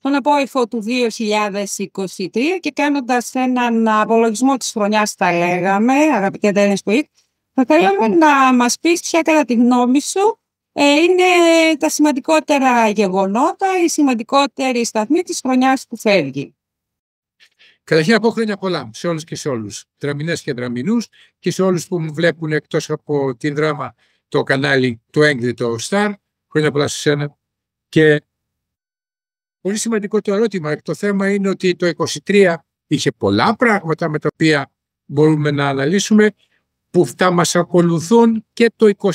τον απόϊφο του 2023 και κάνοντας έναν απολογισμό της χρονιάς, θα λέγαμε, αγαπητέ Ντένες θα θέλαμε να μας πεις ποια κατά τη γνώμη σου ε, είναι τα σημαντικότερα γεγονότα, η σημαντικότερη σταθμή της χρονιάς που φεύγει. Καταρχήν από χρόνια πολλά σε όλους και σε όλους, δραμινές και δραμινούς και σε όλους που μου βλέπουν εκτός από την δράμα το κανάλι του έγκριτο Star, χρόνια πολλά σε σένα και Πολύ σημαντικό το ερώτημα. Το θέμα είναι ότι το 23 είχε πολλά πράγματα με τα οποία μπορούμε να αναλύσουμε που θα μας ακολουθούν και το 24.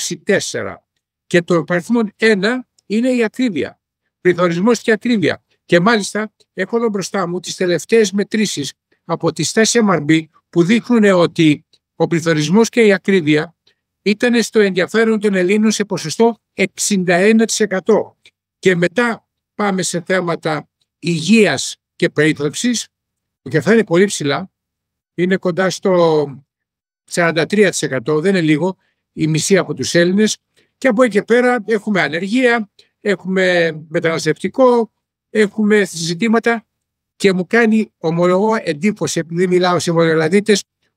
Και το παριθμό 1 είναι η ακρίβεια. Πληθωρισμός και ακρίβεια. Και μάλιστα έχω εδώ μπροστά μου τις τελευταίες μετρήσεις από τις 4 MRB που δείχνουν ότι ο πληθωρισμός και η ακρίβεια ήταν στο ενδιαφέρον των Ελλήνων σε ποσοστό 61%. Και μετά πάμε σε θέματα υγείας και περίθαλψης, και αυτά είναι πολύ ψηλά, είναι κοντά στο 43%, δεν είναι λίγο, η μισή από τους Έλληνες. Και από εκεί και πέρα έχουμε ανεργία, έχουμε μεταναστευτικό, έχουμε συζητήματα, και μου κάνει ομολογώ εντύπωση, επειδή μιλάω σε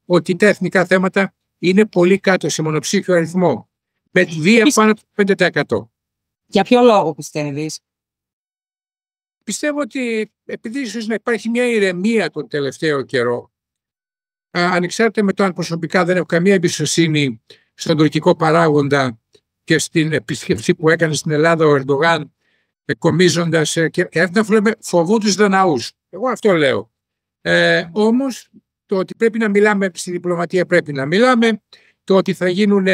ότι τα εθνικά θέματα είναι πολύ κάτω σε μονοψήφιο αριθμό. Με βία πάνω από 5%. Για ποιο λόγο πιστεύεις? Πιστεύω ότι επειδή ίσως να υπάρχει μια ηρεμία τον τελευταίο καιρό, ανεξάρτητα με το αν προσωπικά δεν έχω καμία εμπιστοσύνη στον τουρκικό παράγοντα και στην επισκεψή που έκανε στην Ελλάδα ο Ερντογάν, ε, κομίζοντας. Ε, και έρθουν να λέμε φοβού τους Δαναούς. Εγώ αυτό λέω. Ε, Όμως το ότι πρέπει να μιλάμε στη διπλωματία πρέπει να μιλάμε, το ότι θα γίνουν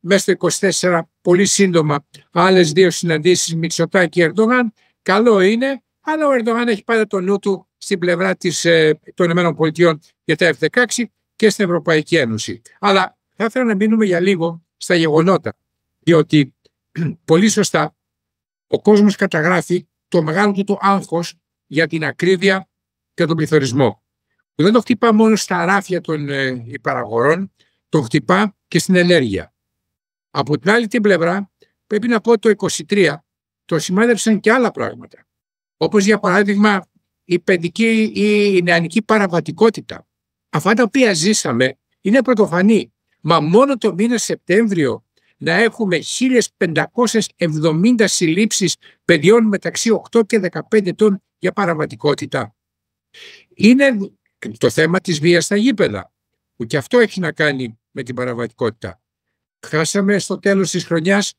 μέσα στο 24 πολύ σύντομα άλλες δύο συναντήσεις Μητσοτάκη και Ερντογάν, καλό είναι αλλά ο Ερντογάν έχει πάντα το νου του στην πλευρά της, ε, των ΗΠΑ για τα F-16 και στην Ευρωπαϊκή Ένωση. Αλλά θα ήθελα να μείνουμε για λίγο στα γεγονότα. Διότι πολύ σωστά ο κόσμος καταγράφει το μεγάλο του το άγχος για την ακρίβεια και τον πληθωρισμό. Που δεν το χτυπά μόνο στα ράφια των ε, υπαραγορών, το χτυπά και στην ενέργεια. Από την άλλη την πλευρά πρέπει να πω το 23 το σημάδεψαν και άλλα πράγματα. Όπως για παράδειγμα η παιδική ή η νεανική παραβατικότητα. Αυτά τα οποία ζήσαμε είναι πρωτοφανή. Μα μόνο το μήνα Σεπτέμβριο να έχουμε 1570 συλλήψεις παιδιών μεταξύ 8 και 15 ετών για παραβατικότητα. Είναι το θέμα της βίας στα γήπεδα, που και αυτό έχει να κάνει με την παραβατικότητα. Χάσαμε στο τέλος της χρονιάς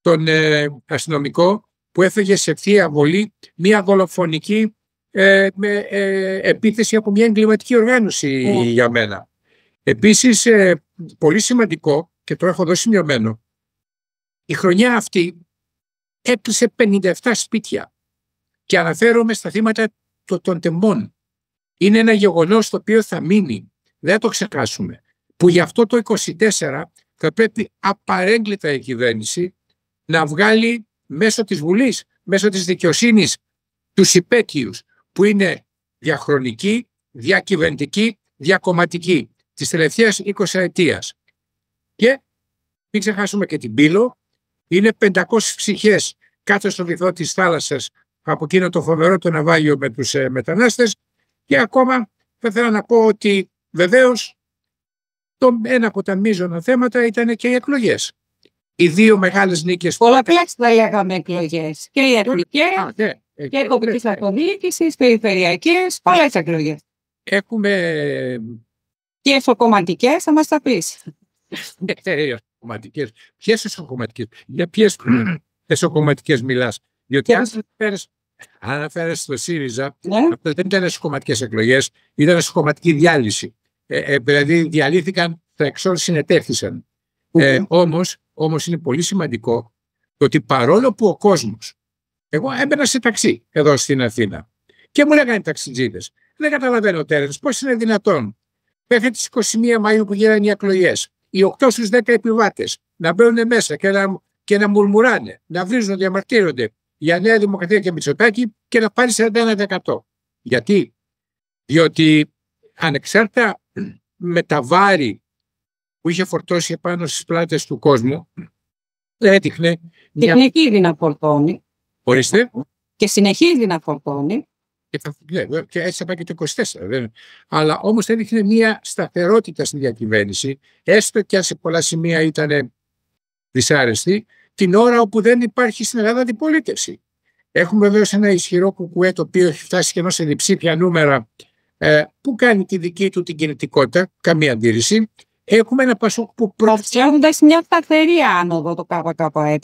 τον ε, αστυνομικό που έφεγε σε θεία βολή μια δολοφονική ε, με, ε, επίθεση από μια εγκληματική οργάνωση για μένα. Επίσης, ε, πολύ σημαντικό, και το έχω δώσει μειωμένο, η χρονιά αυτή έκλεισε 57 σπίτια και αναφέρομαι στα θύματα των τεμών. Είναι ένα γεγονός το οποίο θα μείνει, δεν το ξεχάσουμε, που γι' αυτό το 24 θα πρέπει απαρέγκλητα η κυβέρνηση να βγάλει μέσω της Βουλής, μέσω της δικαιοσύνης τους υπέτειους που είναι διαχρονική, διακυβερνητική, διακομματική της τελευταίας 20 ετίας. Και μην ξεχάσουμε και την Πύλο, είναι 500 ψυχές κάτω στο βυθό της θάλασσας από εκείνο το φοβερό το ναυάγιο με τους ε, μετανάστες και ακόμα θα ήθελα να πω ότι βεβαίως το, ένα από τα μείζωνα θέματα ήταν και οι εκλογές οι δύο μεγάλες νίκες. Πολλαπλέ θα λέγαμε εκλογές. Και οι εκλογές ναι. και η τη αυτοδιοίκησης, περιφερειακές, πολλές εκλογές. Έχουμε. Και εσωκομματικές, θα μας τα πεις. Ναι, ναι, εσωκομματικές. Ποιες εσωκομματικές, για ποιες εσωκομματικές μιλάς. Διότι αν αναφέρε στο ΣΥΡΙΖΑ, αυτό δεν ήταν εσωκομματικές εκλογές, ήταν εσωκομματική διάλυση. Ε, ε, δηλαδή διαλύθηκαν, τα εξών συνετέθησαν. Ε, Όμως όμως είναι πολύ σημαντικό το ότι παρόλο που ο κόσμος, εγώ έμπαινα σε ταξί εδώ στην Αθήνα και μου λέγανε οι ταξιτζίδες, δεν καταλαβαίνω τέλο. πώς είναι δυνατόν μέχρι τις 21 Μαΐου που γίνανε οι εκλογές. οι 8 στους 10 επιβάτες να μπαίνουν μέσα και να, και να μουρμουράνε, να βρίζουν, να διαμαρτύρονται για Νέα Δημοκρατία και Μητσοτάκη και να πάρει 41%. Γιατί? Διότι ανεξάρτητα με τα βάρη που είχε φορτώσει επάνω στις πλάτες του κόσμου, έτυχνε... Μια... Συνεχίζει να φορτώνει. Ορίστε. Και συνεχίζει να φορτώνει. Και, θα, ναι, και έτσι θα και το 24. Δεν. Αλλά όμως έδειχνε μια σταθερότητα στην διακυβέρνηση, έστω και αν σε πολλά σημεία ήταν δυσάρεστη, την ώρα όπου δεν υπάρχει στην Ελλάδα αντιπολίτευση. Έχουμε βέβαια ένα ισχυρό κουκουέ το οποίο έχει φτάσει σχεδόν σε διψήφια νούμερα ε, που κάνει τη δική του την κινητικότητα, καμία αντίρρηση. Έχουμε ένα Πασόκ που Παρουσιάζοντα μια σταθερή άνοδο το ΚΚΕ.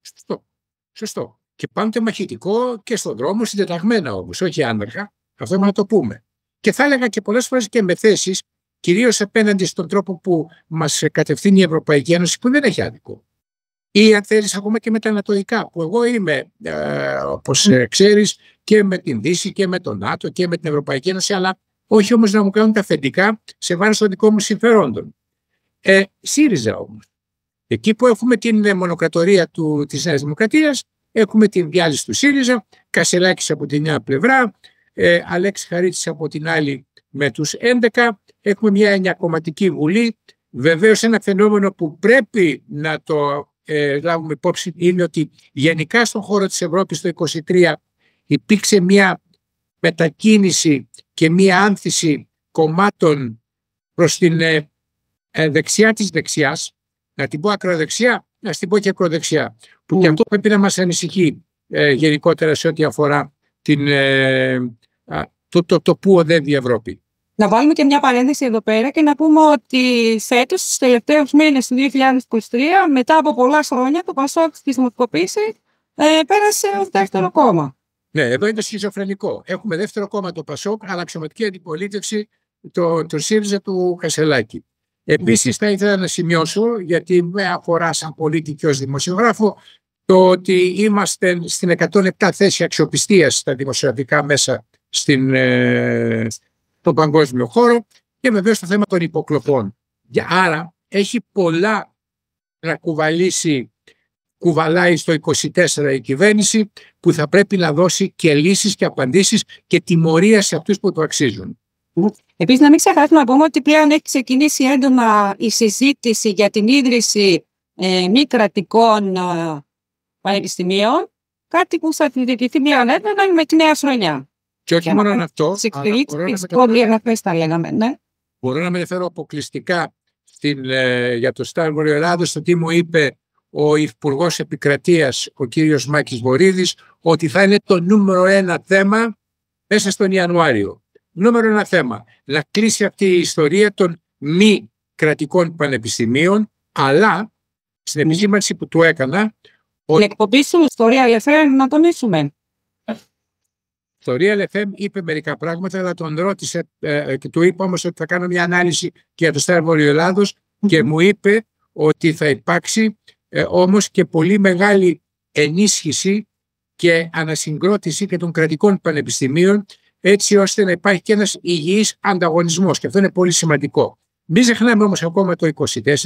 Σωστό. Σωστό. Και πάντοτε μαχητικό και στον δρόμο, συντεταγμένα όμως, όχι άνεργα. Αυτό mm. να το πούμε. Και θα έλεγα και πολλές φορές και με θέσεις, κυρίως απέναντι στον τρόπο που μας κατευθύνει η Ευρωπαϊκή Ένωση, που δεν έχει άδικο. Ή αν θέλεις, ακόμα και με τα ανατολικά, που εγώ είμαι, ε, όπως ε, ξέρεις, και με την Δύση και με τον ΝΑΤΟ και με την Ευρωπαϊκή Ένωση, αλλά όχι όμως να μου κάνουν τα αφεντικά σε βάρος των δικών μου συμφερόντων. Ε, ΣΥΡΙΖΑ όμως. Εκεί που έχουμε την ε, μονοκρατορία του, της Νέας Δημοκρατίας, έχουμε την διάλυση του ΣΥΡΙΖΑ, Κασελάκης από την μια πλευρά, ε, Αλέξη Χαρίτης από την άλλη με τους 11, έχουμε μια ενιακομματική βουλή. Βεβαίως ένα φαινόμενο που πρέπει να το ε, λάβουμε υπόψη είναι ότι γενικά στον χώρο της Ευρώπης το 23 υπήρξε μια μετακίνηση και μία άνθηση κομμάτων προς την ε, ε, δεξιά της δεξιάς, να την πω ακροδεξιά, να την πω και ακροδεξιά, που και αυτό πρέπει να μας ανησυχεί ε, γενικότερα σε ό,τι αφορά την, ε, το, το, το που οδεύει η Ευρώπη. Να βάλουμε και μια παρένθεση εδώ πέρα και να πούμε ότι φέτος, στους τελευταίους μήνες του 2023, μετά από πολλά χρόνια, το Πασόκ της Δημοτικοποίησης ε, πέρασε ο δεύτερο κόμμα. Ναι, εδώ είναι το σχιζοφρενικό. Έχουμε δεύτερο κόμμα το Πασόκ, αλλά αξιωματική αντιπολίτευση το, το ΣΥΡΙΖΑ του Κασελάκη. Επίσης, θα ήθελα να σημειώσω, γιατί με αφορά σαν πολίτη και ως δημοσιογράφο, το ότι είμαστε στην 107 θέση αξιοπιστίας στα δημοσιογραφικά μέσα στην, ε, στον παγκόσμιο χώρο και βεβαίως το θέμα των υποκλοπών. Άρα, έχει πολλά να κουβαλήσει κουβαλάει στο 24 η κυβέρνηση που θα πρέπει να δώσει και λύσεις και απαντήσεις και τιμωρία σε αυτούς που το αξίζουν. Επίσης να μην ξεχάσουμε να πούμε ότι πλέον έχει ξεκινήσει έντονα η συζήτηση για την ίδρυση ε, μη κρατικών ε, πανεπιστημίων κάτι που θα διδικηθεί μια έντονα με τη νέα χρονιά. Και όχι μόνο να... αυτό. τα λέγαμε, ναι. Μπορώ να μεταφέρω αποκλειστικά ε, για το Στάρ Ελλάδος, το τι μου είπε ο Υπουργός Επικρατείας, ο κύριος Μάκης Βορύδης, ότι θα είναι το νούμερο ένα θέμα μέσα στον Ιανουάριο. Νούμερο ένα θέμα. Να κλείσει αυτή η ιστορία των μη κρατικών πανεπιστημίων, αλλά στην επισήμανση που του έκανα. Την εκπομπή σου, Ιστορία Λεφέμ, να τονίσουμε. Ιστορία Λεφέμ είπε μερικά πράγματα, αλλά τον ρώτησε ε, ε, και του είπα όμως ότι θα κάνω μια ανάλυση και για το Στέρβολιο Ελλάδος και μου είπε ότι θα υπάρξει ε, όμως και πολύ μεγάλη ενίσχυση και ανασυγκρότηση και των κρατικών πανεπιστημίων έτσι ώστε να υπάρχει και ένας υγιής ανταγωνισμός και αυτό είναι πολύ σημαντικό. Μην ξεχνάμε όμως ακόμα το 24,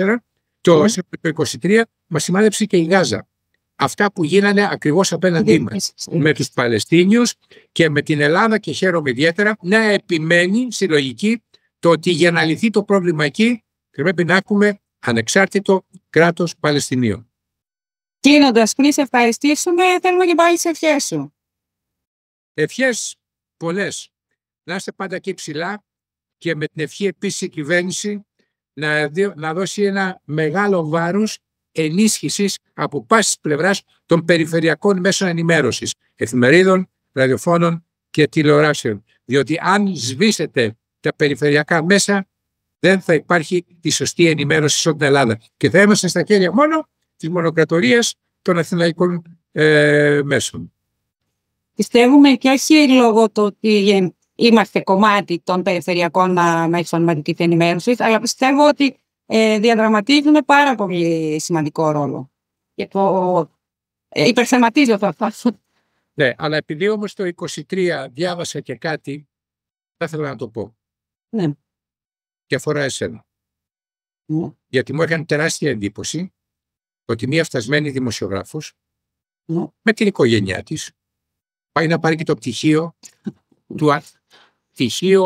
το, mm. το 23 μας σημάδεψε και η Γάζα. Αυτά που γίνανε ακριβώς απέναντί ναι, μας ναι, με τους Παλαιστίνιους και με την Ελλάδα και χαίρομαι ιδιαίτερα να επιμένει στη το ότι για να λυθεί το πρόβλημα εκεί πρέπει να έχουμε ανεξάρτητο κράτος Παλαιστινίων. Κλείνοντας, πριν σε ευχαριστήσουμε, θέλουμε και πάλι τις ευχές σου. Ευχές πολλές. Να είστε πάντα εκεί ψηλά και με την ευχή επίσης η κυβέρνηση να, να δώσει ένα μεγάλο βάρος ενίσχυσης από πάσης πλευράς των περιφερειακών μέσων ενημέρωσης, εφημερίδων, ραδιοφώνων και τηλεοράσεων. Διότι αν σβήσετε τα περιφερειακά μέσα, δεν θα υπάρχει τη σωστή ενημέρωση σε όλη την Ελλάδα. Και θα είμαστε στα χέρια μόνο της μονοκρατορίας των αθηναϊκών ε, μέσων. Πιστεύουμε και όχι λόγω του ότι είμαστε κομμάτι των περιφερειακών μέσων μαζική ενημέρωση, αλλά πιστεύω ότι ε, διαδραματίζουν πάρα πολύ σημαντικό ρόλο. Και το ε, θα Ναι, αλλά επειδή όμως το 23 διάβασα και κάτι, θα ήθελα να το πω. Ναι και αφορά εσένα. Ναι. Γιατί μου έκανε τεράστια εντύπωση ότι μία φτασμένη δημοσιογράφος ναι. με την οικογένειά της πάει να πάρει και το πτυχίο του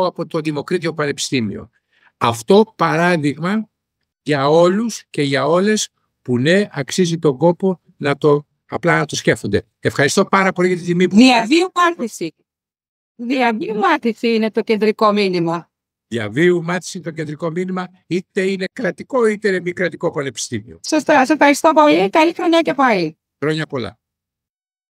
από το Δημοκρίτιο Πανεπιστήμιο. Αυτό παράδειγμα για όλους και για όλες που ναι αξίζει τον κόπο να το απλά να το σκέφτονται. Ευχαριστώ πάρα πολύ για την τιμή που... Διαβίου μάθηση. Διαβίου είναι το κεντρικό μήνυμα διαβίου μάθηση το κεντρικό μήνυμα, είτε είναι κρατικό είτε είναι μη κρατικό πανεπιστήμιο. Σωστά. Σας ευχαριστώ πολύ. Καλή χρονιά και πάλι. Χρόνια πολλά.